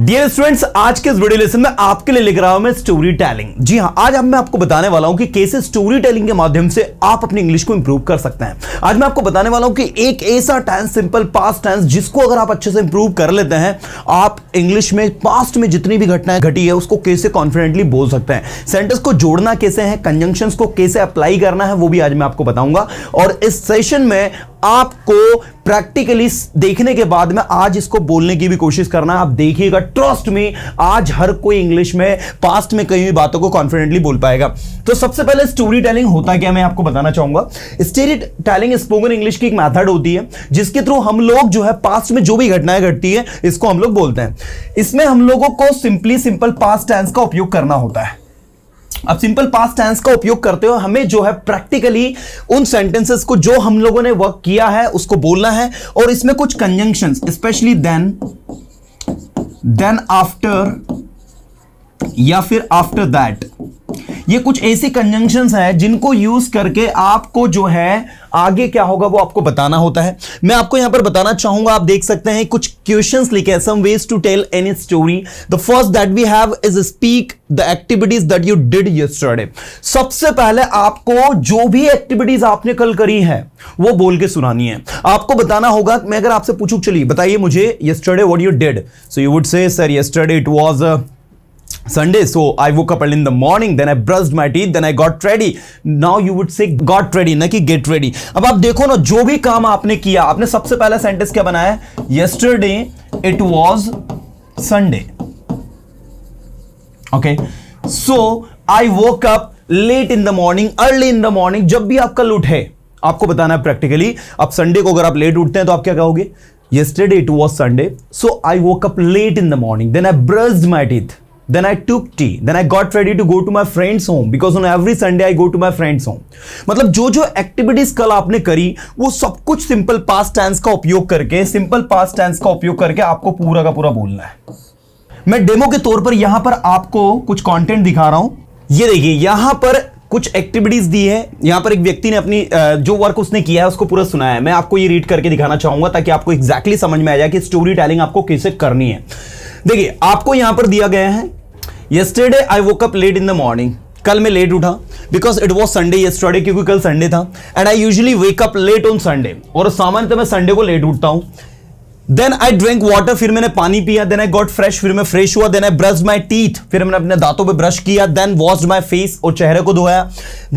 Dear students आज के इस वीडियो लेसन में आपके लिए लिख रहा हूं मैं स्टोरी टेलिंग जी हां आज अब मैं आपको बताने वाला हूं कि कैसे स्टोरी टेलिंग के माध्यम से आप अपनी इंग्लिश को इंप्रूव कर सकते हैं आज मैं आपको बताने वाला हूं कि एक ऐसा टेंस सिंपल पास्ट टेंस जिसको अगर आप अच्छे से इंप्रूव कर लेते हैं आप इंग्लिश में पास्ट में जितनी भी घटनाएं घटी है उसको कैसे कॉन्फिडेंटली बोल सकते हैं सेंटेंस को जोड़ना कैसे है कंजंक्शन को कैसे अप्लाई करना है वो भी आज मैं आपको बताऊंगा और इस सेशन में आपको प्रैक्टिकली देखने के बाद में आज इसको बोलने की भी कोशिश करना आप देखिएगा ट्रस्ट में आज हर कोई इंग्लिश में पास्ट में कई हुई बातों को कॉन्फिडेंटली बोल पाएगा तो सबसे पहले स्टोरी टेलिंग होता क्या मैं आपको बताना चाहूंगा स्टोरी टेलिंग स्पोकन इंग्लिश की एक मैथड होती है जिसके थ्रू हम लोग जो है पास्ट में जो भी घटनाएं घटती है इसको हम लोग बोलते हैं इसमें हम लोगों को सिंपली सिंपल पास्ट टेंस का उपयोग करना होता है अब सिंपल पास टेंस का उपयोग करते हुए हमें जो है प्रैक्टिकली उन सेंटेंसेस को जो हम लोगों ने वर्क किया है उसको बोलना है और इसमें कुछ conjunction specially then then after या फिर आफ्टर दैट ये कुछ ऐसे कंजंक्शन हैं जिनको यूज करके आपको जो है आगे क्या होगा वो आपको बताना होता है मैं आपको यहां पर बताना चाहूंगा आप देख सकते हैं कुछ क्वेश्चन लिखे some ways to tell any story the first that we have is speak the activities that you did yesterday सबसे पहले आपको जो भी एक्टिविटीज आपने कल करी है वो बोल के सुनानी है आपको बताना होगा मैं अगर आपसे पूछू चलिए बताइए मुझे yesterday what you did so you would say sir yesterday it was Sunday. So I woke up early in the morning, then I brushed my teeth, then I got ready. Now you would say got ready, ना कि get ready. अब आप देखो ना जो भी काम आपने किया आपने सबसे पहला sentence क्या बनाया Yesterday it was Sunday. Okay. So I woke up late in the morning, early in the morning. जब भी आपका लूट है आपको बताना है प्रैक्टिकली अब संडे को अगर आप लेट उठते हैं तो आप क्या कहोगे Yesterday it was Sunday. So I woke up late in the morning. Then I brushed my teeth. Then I took tea. Then I got ready to go to my friend's home because on every Sunday I go to my friend's home. मतलब जो जो activities कल आपने करी वो सब कुछ simple past tense का उपयोग करके simple past tense का उपयोग करके आपको पूरा का पूरा बोलना है मैं डेमो के तौर पर यहां पर आपको कुछ कंटेंट दिखा रहा हूं ये देखिए यहां पर कुछ एक्टिविटीज दी है यहां पर एक व्यक्ति ने अपनी जो वर्क उसने किया है उसको पूरा सुनाया है मैं आपको ये रीड करके दिखाना चाहूंगा ताकि आपको एग्जैक्टली exactly समझ में आ जाए कि स्टोरी टेलिंग आपको कैसे करनी है देखिए आपको यहां पर दिया गया है yesterday I woke up late in the morning कल मैं लेट उठा because it was Sunday yesterday क्योंकि कल संडे था and I usually wake up late on Sunday और सामान्यतः तो मैं संडे को लेट उठता हूँ देन आई ड्रिंक वाटर फिर मैंने पानी पिया देन आई गॉट फ्रेश फिर मैं फ्रेश हुआ then I brush my teeth फिर मैंने अपने दांतों पर ब्रश किया देन वॉश माई फेस और चेहरे को धोया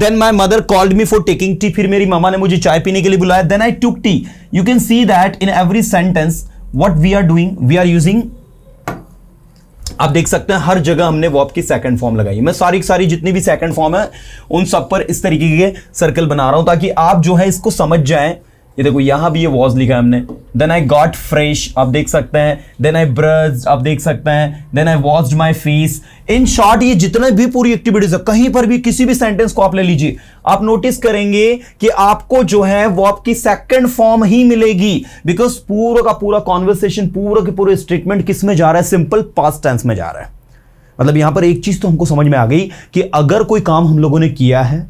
then my mother called me for taking tea फिर मेरी मामा ने मुझे चाय पीने के लिए बुलाया then I took tea you can see that in every sentence what we are doing we are using आप देख सकते हैं हर जगह हमने वॉप की सेकंड फॉर्म लगाई मैं सारी सारी जितनी भी सेकंड फॉर्म है उन सब पर इस तरीके के सर्कल बना रहा हूं ताकि आप जो है इसको समझ जाएं ये देखो यहाँ भी ये वॉज लिखा है हमने देन आई गॉट फ्रेश आप देख सकते हैं देन आई ब्रज आप देख सकते हैं then I was my face in short ये जितने भी पूरी एक्टिविटीज है कहीं पर भी किसी भी सेंटेंस को आप ले लीजिए आप नोटिस करेंगे कि आपको जो है वो आपकी सेकंड फॉर्म ही मिलेगी बिकॉज पूरा का पूरा कॉन्वर्सेशन पूरा के पूरे स्टेटमेंट किस में जा रहा है सिंपल पास्ट टेंस में जा रहा है मतलब यहां पर एक चीज तो हमको समझ में आ गई कि अगर कोई काम हम लोगों ने किया है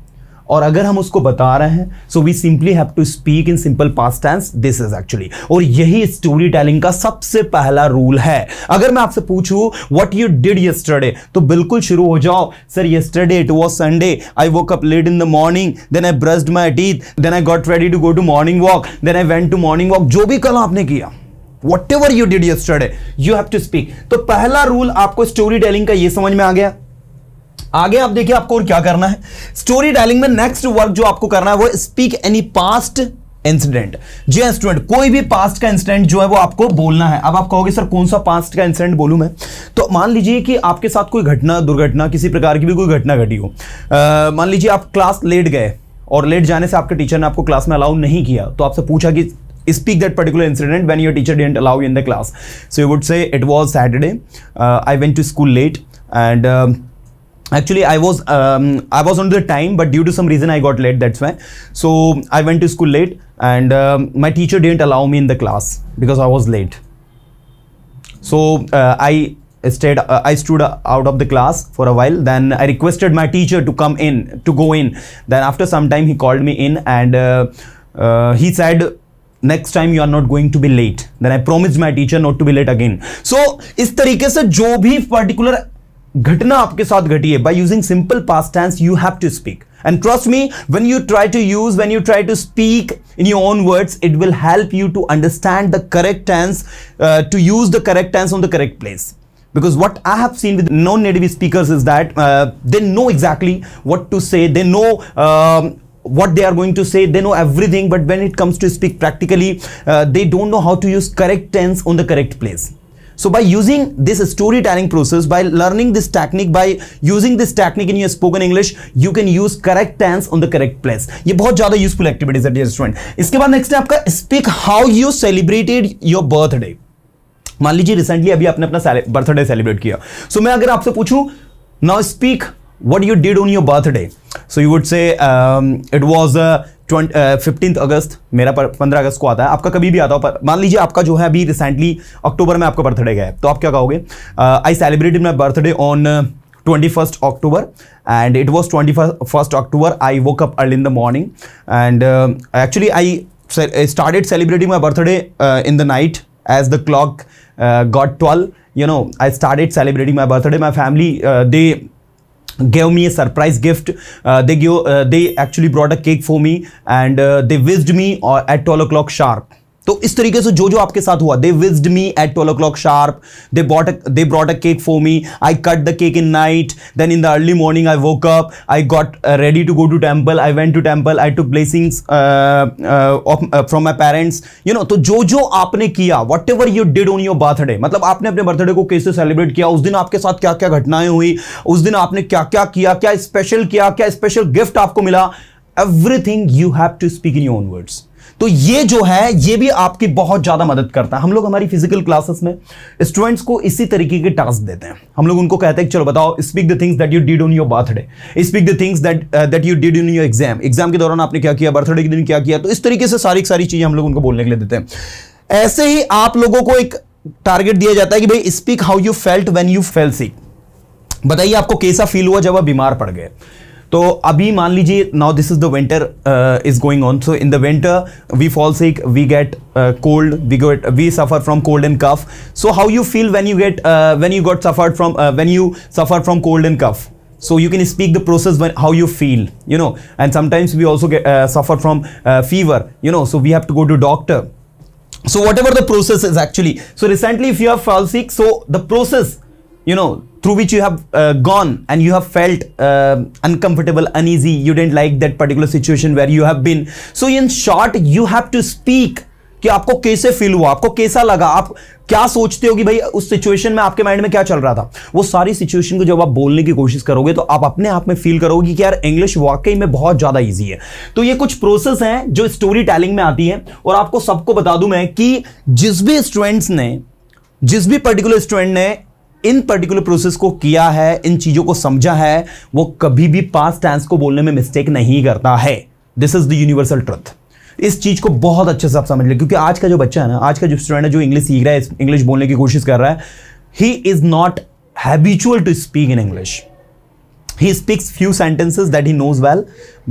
और अगर हम उसको बता रहे हैं so we simply have to speak in simple past tense this is actually और यही स्टोरी टेलिंग का सबसे पहला रूल है अगर मैं आपसे पूछूं व्हाट यू डिड यस्टरडे तो बिल्कुल शुरू हो जाओ sir yesterday it was Sunday I woke up late in the morning then I brushed my teeth then I got ready to go to morning walk then I went to morning walk जो भी कल आपने किया whatever you did yesterday you have to speak तो पहला rule आपको story telling का ये समझ में आ गया आगे आप देखिए आपको और क्या करना है स्टोरी टेलिंग में नेक्स्ट वर्क जो आपको करना है वो स्पीक एनी पास्ट इंसिडेंट जी स्टूडेंट हाँ, कोई भी पास्ट का इंसिडेंट जो है वो आपको बोलना है अब आप कहोगे सर कौन सा पास्ट का इंसिडेंट बोलूं मैं तो मान लीजिए कि आपके साथ कोई घटना दुर्घटना किसी प्रकार की भी कोई घटना घटी हो मान लीजिए आप क्लास लेट गए और लेट जाने से आपके टीचर ने आपको क्लास में अलाउ नहीं किया तो आपसे पूछा कि speak that particular incident when your teacher didn't allow in the class so you would say it was Saturday I went to school late and actually i was um, i was on the time but due to some reason i got late that's why so i went to school late and um, my teacher didn't allow me in the class because i was late so uh, i stayed uh, i stood out of the class for a while then i requested my teacher to come in to go in then after some time he called me in and uh, uh he said next time you are not going to be late then I promise my teacher not to be late again so इस तरीके से जो भी particular घटना आपके साथ घटी है by using simple past tense you have to speak and trust me when you try to use when you try to speak in your own words it will help you to understand the correct tense to use the correct tense on the correct place because what i have seen with non-native speakers is that uh, they know exactly what to say they know um, what they are going to say they know everything but when it comes to speak practically uh, they don't know how to use correct tense on the correct place So by using this storytelling process, by learning this technique, by using this technique in your spoken English, you can use correct tense on the correct place. ye bahut ज़्यादा useful activities hai dear student. iske baad next hai aapka speak how you celebrated your birthday. मान लीजिए recently अभी आपने अपना birthday celebrate किया सो so, मैं अगर आपसे पूछूं now speak what you did on your birthday so you would say um, it was a fifteen August मेरा पंद्रह अगस्त को आता है आपका कभी भी आता हो मान लीजिए आपका जो है अभी रिसेंटली अक्टूबर में आपका बर्थडे गया है तो आप क्या कहोगे I celebrate my birthday on twenty first October and it was twenty first October I woke up early in the morning and actually I started celebrating my birthday in the night as the clock got twelve you know I start it celebrating my birthday my family they gave me a surprise gift uh, they gave uh, they actually brought a cake for me and uh, they whizzed me uh, at 12 o'clock sharp तो इस तरीके से जो जो आपके साथ हुआ they wished me at twelve o'clock sharp they bought they brought a cake for me I cut the cake in night then in the early morning I woke up I got ready to go to temple I went to temple I took blessings from my parents you know तो जो जो आपने किया whatever you did on your birthday मतलब आपने अपने birthday को कैसे सेलिब्रेट किया उस दिन आपके साथ क्या क्या घटनाएं हुई उस दिन आपने क्या क्या किया क्या स्पेशल किया क्या स्पेशल गिफ्ट आपको मिला everything you have to speak in your own words तो ये जो है ये भी आपकी बहुत ज़्यादा मदद करता है हम लोग हमारी फिजिकल क्लासेस में स्टूडेंट्स को इसी तरीके के टास्क देते हैं हम लोग उनको कहते हैं चलो बताओ speak the things that you did on your birthday speak the things that that you did in your exam exam के दौरान आपने क्या किया बर्थडे के दिन क्या किया तो इस तरीके से सारी सारी चीज़ें हम लोग उनको बोलने के लिए देते हैं ऐसे ही आप लोगों को एक टारगेट दिया जाता है कि भाई speak how you felt when you fell sick बताइए आपको कैसा फील हुआ जब आप बीमार पड़ गए तो अभी मान लीजिए now this is the winter is going on so in the winter we fall sick we get cold we get we suffer from cold and cough so how you feel when you get when you got suffer from when you suffer from cold and cough so you can speak the process when how you feel you know and sometimes we also uh, suffer from uh, fever you know so we have to go to doctor so whatever the process is actually so recently if you have fall sick so the process you know through which you have uh, gone and you have felt uh, uncomfortable, uneasy, you didn't like that particular situation where you have been. So in short, you have to speak कि आपको कैसे feel हुआ आपको कैसा लगा आप क्या सोचते हो कि भाई उस सिचुएशन में आपके माइंड में क्या चल रहा था वो सारी सिचुएशन को जब आप बोलने की कोशिश करोगे तो आप अपने आप में फील करोगे कि यार इंग्लिश वाकई में बहुत ज़्यादा ईजी है तो ये कुछ प्रोसेस हैं जो स्टोरी टेलिंग में आती है और आपको सबको बता दू मैं कि जिस भी स्टूडेंट्स ने जिस भी पर्टिकुलर स्टूडेंट ने इन पर्टिकुलर प्रोसेस को किया है इन चीज़ों को समझा है वो कभी भी पास्ट टेंस को बोलने में मिस्टेक नहीं करता है this is the universal truth इस चीज़ को बहुत अच्छे से आप समझ लें क्योंकि आज का जो बच्चा है ना आज का जो स्टूडेंट है जो इंग्लिश सीख रहा है इंग्लिश बोलने की कोशिश कर रहा है he is not habitual to speak in English he speaks few sentences that he knows well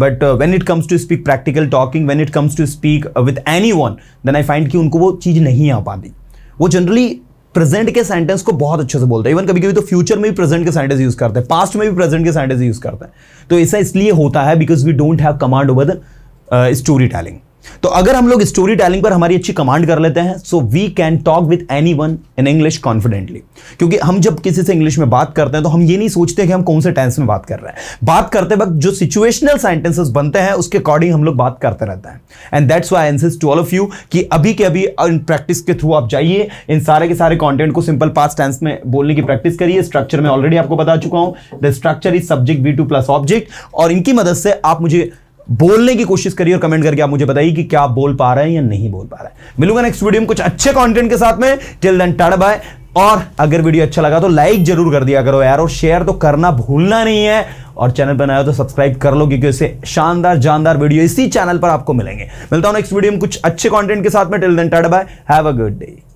but uh, when it comes to speak practical talking when it comes to speak uh, with anyone then i find कि उनको वो चीज़ नहीं आ पाती वो generally present के sentence को बहुत अच्छे से बोलते हैं इवन कभी कभी तो फ्यूचर में भी प्रेजेंट के सेंटेंस यूज करते हैं पास्ट में भी प्रेजेंट के सेंटेंस यूज करते हैं तो ऐसा इसलिए होता है because we don't have command over the story telling तो अगर हम लोग स्टोरी टेलिंग पर हमारी अच्छी कमांड कर लेते हैं so we can talk with anyone in English confidently क्योंकि हम जब किसी से इंग्लिश में बात करते हैं तो हम ये नहीं सोचते कि हम कौन से टेंस में बात कर रहे हैं बात करते वक्त जो सिचुएशनल सेंटेंसेस बनते हैं उसके अकॉर्डिंग हम लोग बात करते रहते हैं and that's why answers to all of you कि अभी के अभी इन प्रैक्टिस के थ्रू आप जाइए इन सारे के सारे कॉन्टेंट को सिंपल पास टेंस में बोलने की प्रैक्टिस करिए स्ट्रक्चर में ऑलरेडी आपको बता चुका हूं the structure is subject V two plus object और इनकी मदद से आप मुझे बोलने की कोशिश करिए और कमेंट करके आप मुझे बताइए कि क्या आप बोल पा रहे हैं या नहीं बोल पा रहे हैं मिलूंगा नेक्स्ट वीडियो में कुछ अच्छे कंटेंट के साथ में टिल देन टाटा बाय और अगर वीडियो अच्छा लगा तो लाइक जरूर कर दिया करो यार और शेयर तो करना भूलना नहीं है और चैनल पर नया तो सब्सक्राइब कर लो क्योंकि इससे शानदार जानदार वीडियो इसी चैनल पर आपको मिलेंगे मिलता हूं नेक्स्ट वीडियो में कुछ अच्छे कंटेंट के साथ में till then tata bye have a good day